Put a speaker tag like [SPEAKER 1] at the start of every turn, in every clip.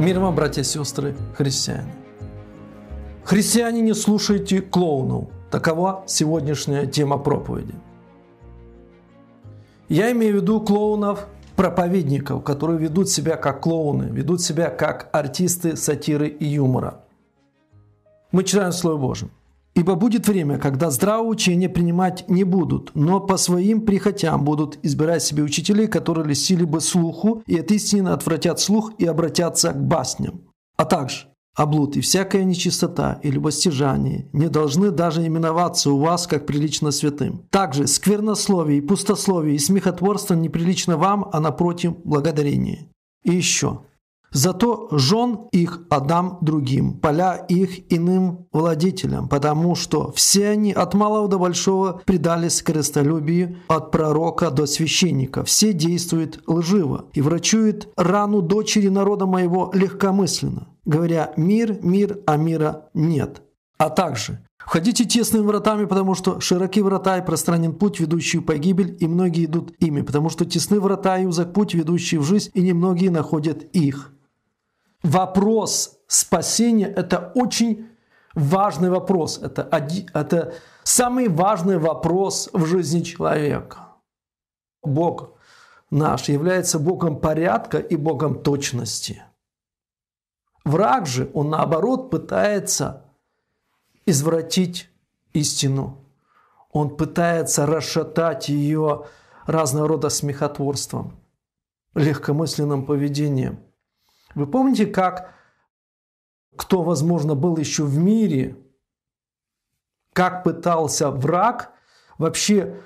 [SPEAKER 1] Мир вам, братья и сестры, христиане. Христиане, не слушайте клоунов. Такова сегодняшняя тема проповеди. Я имею в виду клоунов, проповедников, которые ведут себя как клоуны, ведут себя как артисты сатиры и юмора. Мы читаем Слово Божие. Ибо будет время, когда здравое учение принимать не будут, но по своим прихотям будут избирать себе учителей, которые лисили бы слуху, и от истины отвратят слух и обратятся к басням. А также облуд и всякая нечистота и любостяжание не должны даже именоваться у вас как прилично святым. Также сквернословие и пустословие и смехотворство неприлично вам, а напротив благодарение. И еще. Зато жен их отдам другим, поля их иным владетелям, потому что все они от малого до большого предались крестолюбию от пророка до священника. Все действуют лживо и врачуют рану дочери народа моего легкомысленно, говоря «мир, мир, а мира нет». А также «Входите тесными вратами, потому что широки врата и пространен путь, ведущий в погибель, и многие идут ими, потому что тесны врата и узок путь, ведущий в жизнь, и немногие находят их» вопрос спасения – это очень важный вопрос. Это, один, это самый важный вопрос в жизни человека. Бог наш является Богом порядка и Богом точности. Враг же, он наоборот пытается извратить истину. Он пытается расшатать ее разного рода смехотворством, легкомысленным поведением – вы помните, как, кто, возможно, был еще в мире, как пытался враг вообще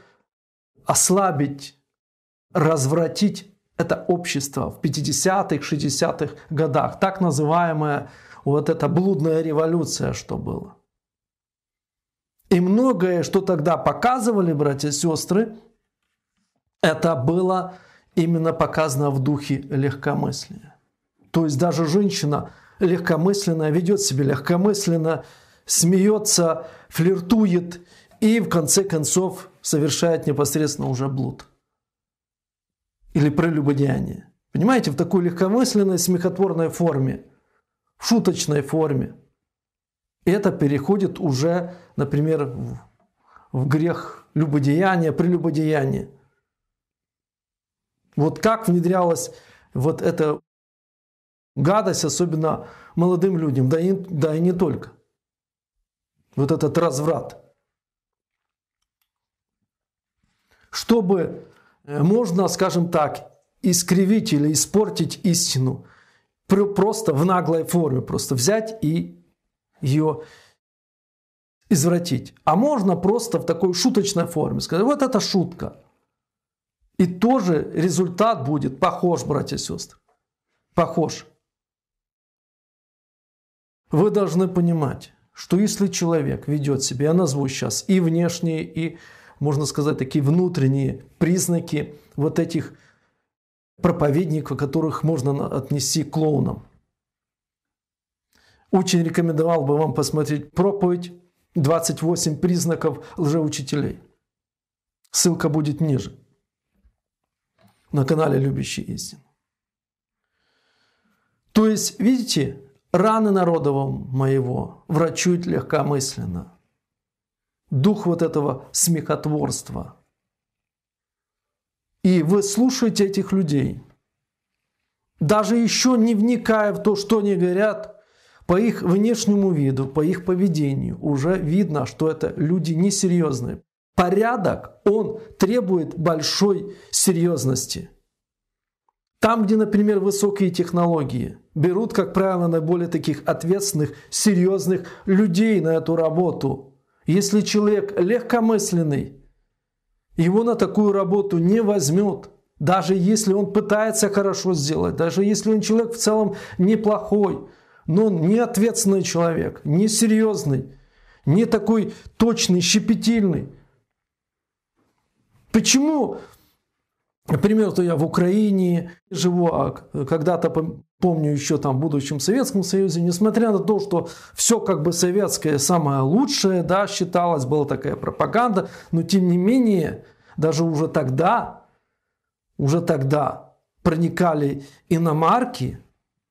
[SPEAKER 1] ослабить, развратить это общество в 50-х, 60-х годах, так называемая вот эта блудная революция, что было. И многое, что тогда показывали братья и сестры, это было именно показано в духе легкомыслия. То есть даже женщина легкомысленная ведет себя легкомысленно, смеется, флиртует и в конце концов совершает непосредственно уже блуд или прелюбодеяние. Понимаете, в такой легкомысленной, смехотворной форме, в шуточной форме. Это переходит уже, например, в, в грех любодеяния, прелюбодеяния. Вот как внедрялось вот это гадость, особенно молодым людям, да и, да и не только. Вот этот разврат. Чтобы э, можно, скажем так, искривить или испортить истину, просто в наглой форме, просто взять и ее извратить. А можно просто в такой шуточной форме сказать, вот это шутка. И тоже результат будет похож, братья и сестры. Похож. Вы должны понимать, что если человек ведет себя, я назву сейчас и внешние, и, можно сказать, такие внутренние признаки вот этих проповедников, которых можно отнести к клоунам. Очень рекомендовал бы вам посмотреть проповедь «28 признаков лжеучителей». Ссылка будет ниже на канале «Любящий истину». То есть, видите, Раны народовом моего врачуют легкомысленно. Дух вот этого смехотворства. И вы слушаете этих людей, даже еще не вникая в то, что они говорят, по их внешнему виду, по их поведению уже видно, что это люди несерьезные. Порядок, он требует большой серьезности. Там, где, например, высокие технологии – берут, как правило, наиболее таких ответственных, серьезных людей на эту работу. Если человек легкомысленный, его на такую работу не возьмет, даже если он пытается хорошо сделать, даже если он человек в целом неплохой, но он не ответственный человек, не серьезный, не такой точный, щепетильный. Почему Например, то я в Украине живу, а когда-то помню еще там в будущем Советском Союзе, несмотря на то, что все как бы советское самое лучшее, да, считалось, была такая пропаганда, но тем не менее, даже уже тогда, уже тогда проникали иномарки,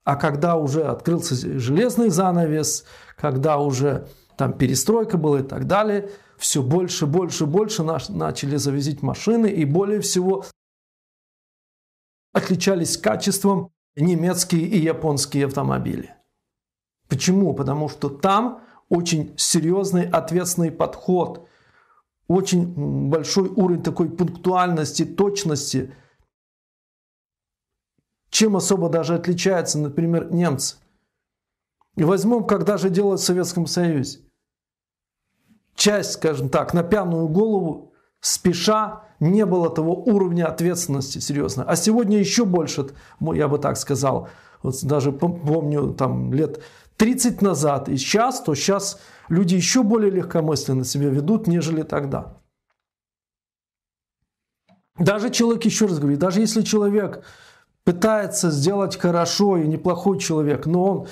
[SPEAKER 1] а когда уже открылся железный занавес, когда уже там перестройка была и так далее, все больше, больше, больше наш, начали завезить машины и более всего отличались качеством немецкие и японские автомобили. Почему? Потому что там очень серьезный ответственный подход, очень большой уровень такой пунктуальности, точности, чем особо даже отличается, например, немцы. И возьмем, когда же делают в Советском Союзе. Часть, скажем так, на пьяную голову спеша, не было того уровня ответственности серьезно. А сегодня еще больше, я бы так сказал, вот даже помню там лет 30 назад и сейчас, то сейчас люди еще более легкомысленно себя ведут, нежели тогда. Даже человек, еще раз говорю, даже если человек пытается сделать хорошо и неплохой человек, но он,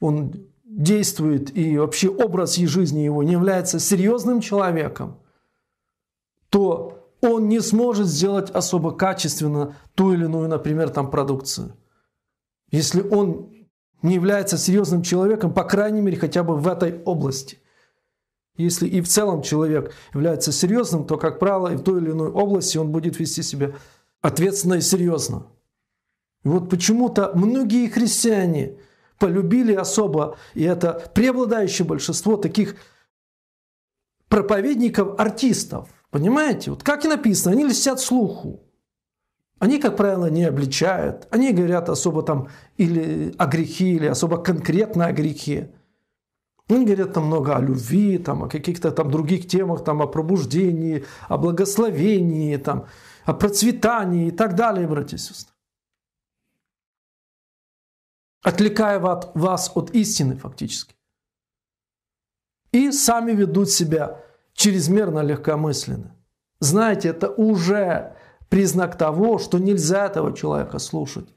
[SPEAKER 1] он действует и вообще образ и жизни его не является серьезным человеком – то он не сможет сделать особо качественно ту или иную, например, там продукцию. Если он не является серьезным человеком, по крайней мере, хотя бы в этой области. Если и в целом человек является серьезным, то, как правило, и в той или иной области он будет вести себя ответственно и серьезно. И вот почему-то многие христиане полюбили особо, и это преобладающее большинство таких проповедников-артистов – Понимаете? Вот как и написано, они льстят слуху. Они, как правило, не обличают. Они говорят особо там или о грехе, или особо конкретно о грехе. Они говорят там много о любви, там, о каких-то там других темах, там, о пробуждении, о благословении, там, о процветании и так далее, братья и сестры. Отвлекая вас от истины фактически. И сами ведут себя чрезмерно легкомысленны. Знаете, это уже признак того, что нельзя этого человека слушать.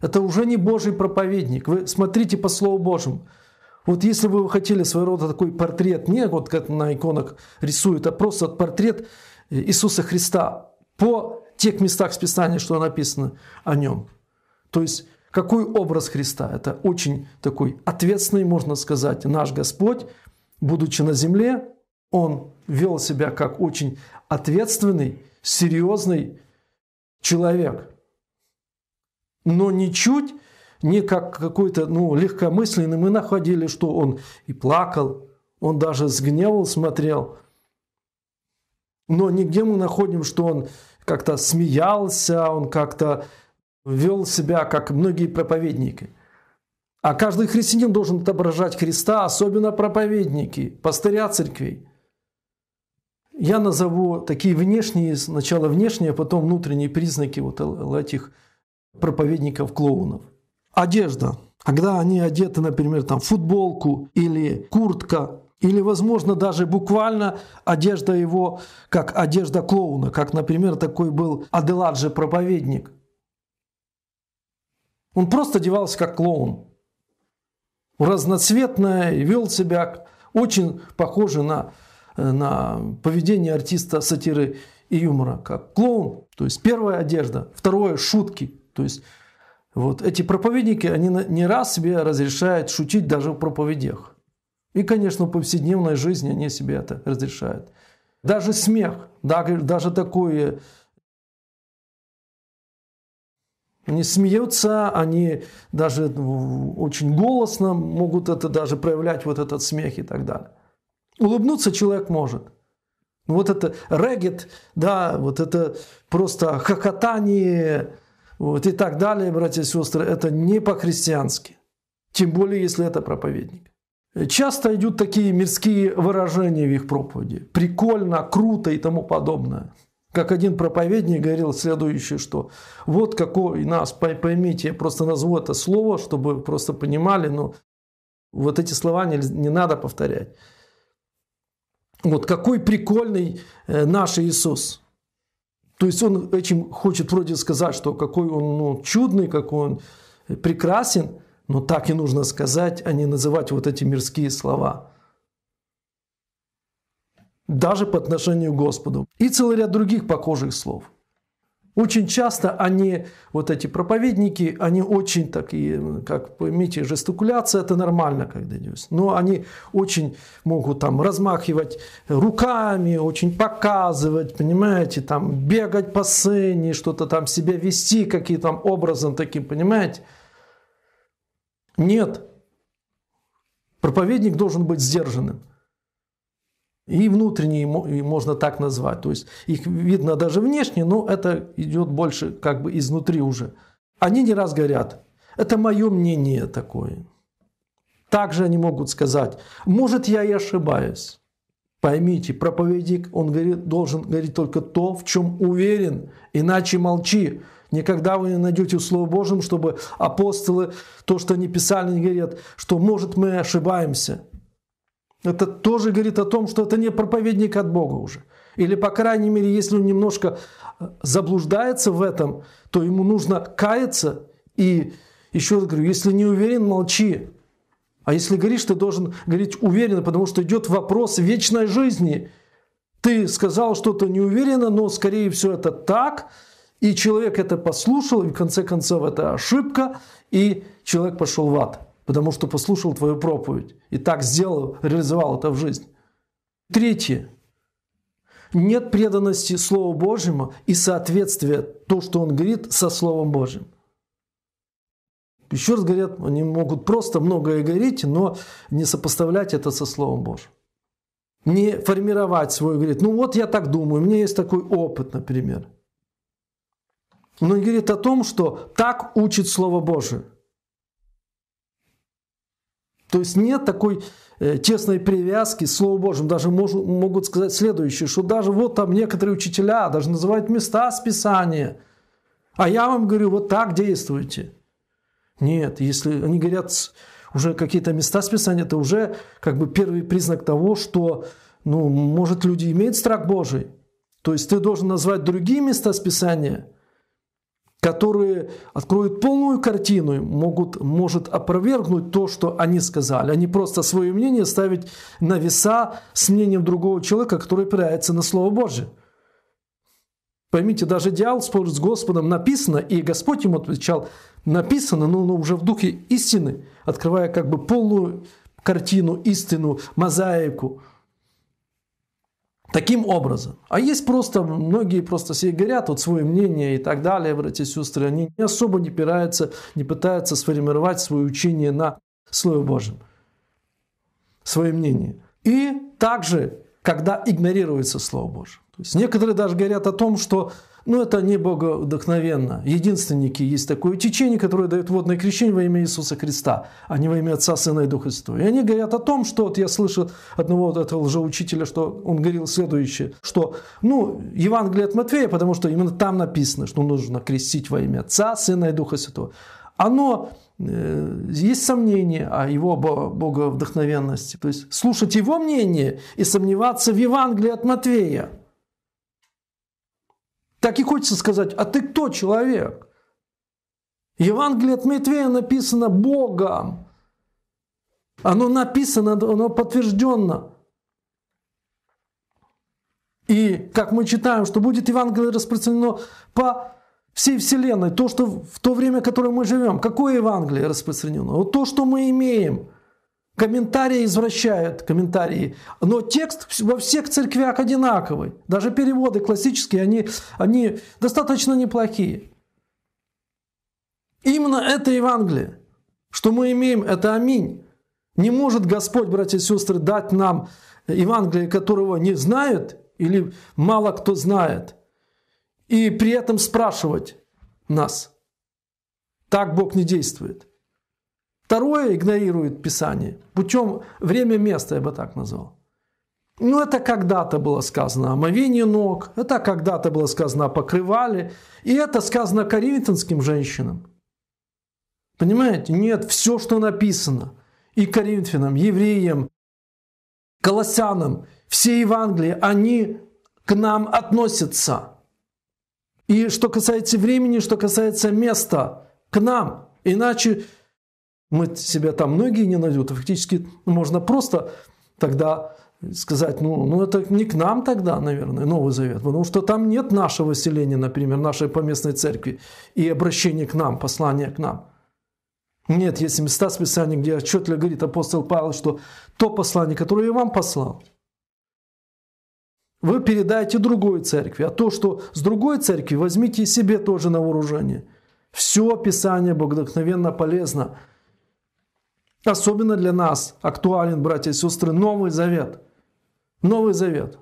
[SPEAKER 1] Это уже не Божий проповедник. Вы смотрите по Слову Божьему. Вот если бы вы хотели своего рода такой портрет, не вот как на иконах рисуют, а просто портрет Иисуса Христа по тех местах с Писания, что написано о нем. То есть какой образ Христа? Это очень такой ответственный, можно сказать, наш Господь, будучи на земле, он вел себя как очень ответственный, серьезный человек. Но ничуть не как какой-то ну, легкомысленный. Мы находили, что он и плакал, он даже с гневом смотрел. Но нигде мы находим, что он как-то смеялся, он как-то вел себя, как многие проповедники. А каждый христианин должен отображать Христа, особенно проповедники, пастыря церквей. Я назову такие внешние, сначала внешние, а потом внутренние признаки вот этих проповедников-клоунов. Одежда. Когда они одеты, например, там футболку или куртка, или, возможно, даже буквально одежда его, как одежда клоуна, как, например, такой был Аделаджи проповедник. Он просто одевался как клоун. разноцветная, вел себя очень похоже на Э, на поведение артиста сатиры и юмора, как клоун, то есть первая одежда, второе – шутки, то есть вот эти проповедники, они не раз себе разрешают шутить даже в проповедях. И, конечно, в повседневной жизни они себе это разрешают. Даже смех, даже такое они смеются, они даже очень голосно могут это даже проявлять, вот этот смех и так далее. Улыбнуться человек может. Ну, вот это регет, да, вот это просто хохотание вот и так далее, братья и сестры, это не по-христиански. Тем более, если это проповедник. Часто идут такие мирские выражения в их проповеди. Прикольно, круто и тому подобное. Как один проповедник говорил следующее, что вот какой нас, поймите, я просто назову это слово, чтобы просто понимали, но вот эти слова не, не надо повторять. Вот какой прикольный э, наш Иисус. То есть он этим хочет вроде сказать, что какой он ну, чудный, какой он э, прекрасен, но так и нужно сказать, а не называть вот эти мирские слова. Даже по отношению к Господу. И целый ряд других похожих слов. Очень часто они, вот эти проповедники, они очень так и ну, как поймите, жестикуляция это нормально, когда идет. Но они очень могут там размахивать руками, очень показывать, понимаете, там бегать по сцене, что-то там себя вести какие там образом таким, понимаете. Нет. Проповедник должен быть сдержанным. И внутренние можно так назвать. То есть их видно даже внешне, но это идет больше как бы изнутри уже. Они не раз говорят, это мое мнение такое. Также они могут сказать, может я и ошибаюсь. Поймите, проповедник, он говорит, должен говорить только то, в чем уверен, иначе молчи. Никогда вы не найдете в Слове Божьем, чтобы апостолы, то, что они писали, не говорят, что может мы ошибаемся. Это тоже говорит о том, что это не проповедник от Бога уже. Или, по крайней мере, если он немножко э, заблуждается в этом, то ему нужно каяться. И еще раз говорю, если не уверен, молчи. А если говоришь, ты должен говорить уверенно, потому что идет вопрос вечной жизни. Ты сказал что-то неуверенно, но, скорее всего, это так. И человек это послушал, и в конце концов это ошибка, и человек пошел в ад потому что послушал твою проповедь и так сделал, реализовал это в жизнь. Третье. Нет преданности Слову Божьему и соответствия то, что он говорит, со Словом Божьим. Еще раз говорят, они могут просто многое говорить, но не сопоставлять это со Словом Божьим. Не формировать свой, говорит, ну вот я так думаю, у меня есть такой опыт, например. Но он говорит о том, что так учит Слово Божие. То есть нет такой э, тесной привязки, Слово Божьим даже мож, могут сказать следующее, что даже вот там некоторые учителя даже называют места с Писания, а я вам говорю, вот так действуйте. Нет, если они говорят уже какие-то места с Писания, это уже как бы первый признак того, что, ну, может, люди имеют страх Божий. То есть ты должен назвать другие места с Писания – которые откроют полную картину, могут, может опровергнуть то, что они сказали, а не просто свое мнение ставить на веса с мнением другого человека, который опирается на Слово Божье. Поймите, даже дьявол спорит с Господом, написано, и Господь ему отвечал, написано, но, но уже в духе истины, открывая как бы полную картину, истину, мозаику – таким образом. А есть просто, многие просто все говорят вот свое мнение и так далее, братья и сестры, они не особо не пираются, не пытаются сформировать свое учение на Слове Божьем, свое мнение. И также, когда игнорируется Слово Божье. То есть некоторые даже говорят о том, что но ну, это не боговдохновенно. Единственники есть такое течение, которое дает водное крещение во имя Иисуса Христа, а не во имя Отца, Сына и Духа Святого. И они говорят о том, что вот я слышал одного вот этого лжеучителя, что он говорил следующее, что, ну, Евангелие от Матфея, потому что именно там написано, что нужно крестить во имя Отца, Сына и Духа Святого. Оно э, есть сомнения о его боговдохновенности. То есть слушать его мнение и сомневаться в Евангелии от Матвея – так и хочется сказать, а ты кто человек? Евангелие от Матвея написано Богом. Оно написано, оно подтвержденно. И как мы читаем, что будет Евангелие распространено по всей Вселенной, то, что в то время, в которое мы живем, какое Евангелие распространено? Вот то, что мы имеем – Комментарии извращают комментарии. Но текст во всех церквях одинаковый. Даже переводы классические, они, они достаточно неплохие. Именно это Евангелие, что мы имеем, это аминь. Не может Господь, братья и сестры, дать нам Евангелие, которого не знают или мало кто знает, и при этом спрашивать нас. Так Бог не действует. Второе игнорирует Писание. Путем время места, я бы так назвал. Ну, это когда-то было сказано о мовении ног, это когда-то было сказано о покрывале, и это сказано коринфянским женщинам. Понимаете? Нет, все, что написано, и коринфянам, евреям, колоссянам, все Евангелия, они к нам относятся. И что касается времени, что касается места, к нам. Иначе мы себя там многие не найдут. фактически можно просто тогда сказать, ну, ну это не к нам тогда, наверное, Новый Завет, потому что там нет нашего селения, например, нашей поместной церкви и обращения к нам, послания к нам. Нет, есть места в Писании, где отчетливо говорит апостол Павел, что то послание, которое я вам послал, вы передаете другой церкви, а то, что с другой церкви, возьмите себе тоже на вооружение. Все Писание богодохновенно полезно – Особенно для нас актуален, братья и сестры, Новый Завет. Новый Завет.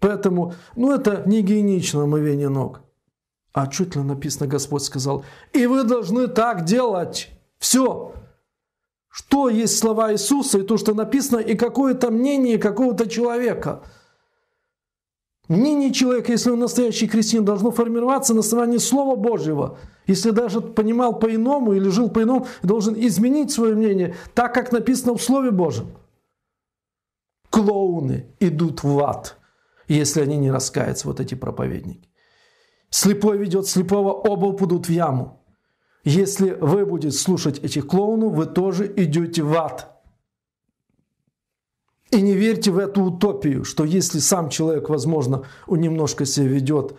[SPEAKER 1] Поэтому, ну это не гигиенично мывение ног. А чуть ли написано, Господь сказал, и вы должны так делать. Все. Что есть слова Иисуса и то, что написано, и какое-то мнение какого-то человека. Мнение человека, если он настоящий крестьянин, должно формироваться на основании Слова Божьего – если даже понимал по-иному или жил по-иному, должен изменить свое мнение так, как написано в Слове Божьем. Клоуны идут в ад, если они не раскаются, вот эти проповедники. Слепой ведет слепого, оба упадут в яму. Если вы будете слушать этих клоунов, вы тоже идете в ад. И не верьте в эту утопию, что если сам человек, возможно, он немножко себя ведет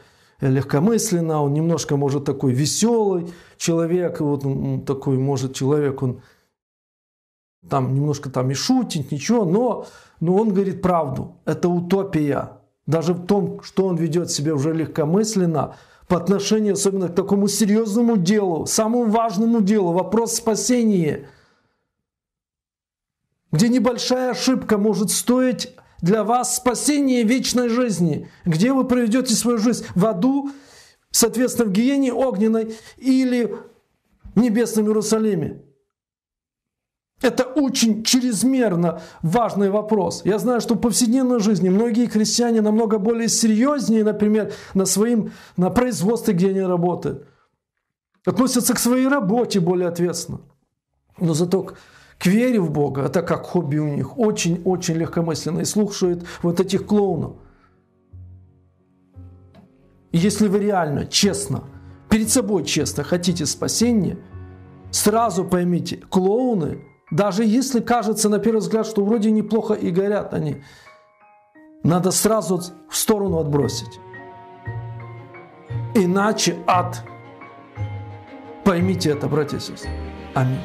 [SPEAKER 1] легкомысленно, он немножко, может, такой веселый человек, вот он такой, может, человек, он там немножко там и шутит, ничего, но, но он говорит правду. Это утопия. Даже в том, что он ведет себя уже легкомысленно, по отношению особенно к такому серьезному делу, самому важному делу, вопрос спасения, где небольшая ошибка может стоить для вас спасение вечной жизни. Где вы проведете свою жизнь? В аду, соответственно, в гиене огненной или в небесном Иерусалиме? Это очень чрезмерно важный вопрос. Я знаю, что в повседневной жизни многие христиане намного более серьезнее, например, на своем на производстве, где они работают. Относятся к своей работе более ответственно. Но зато к вере в Бога, это как хобби у них, очень-очень легкомысленно, и слушают вот этих клоунов. Если вы реально, честно, перед собой честно хотите спасения, сразу поймите, клоуны, даже если кажется на первый взгляд, что вроде неплохо и горят они, надо сразу в сторону отбросить. Иначе ад. Поймите это, братья и сестры. Аминь.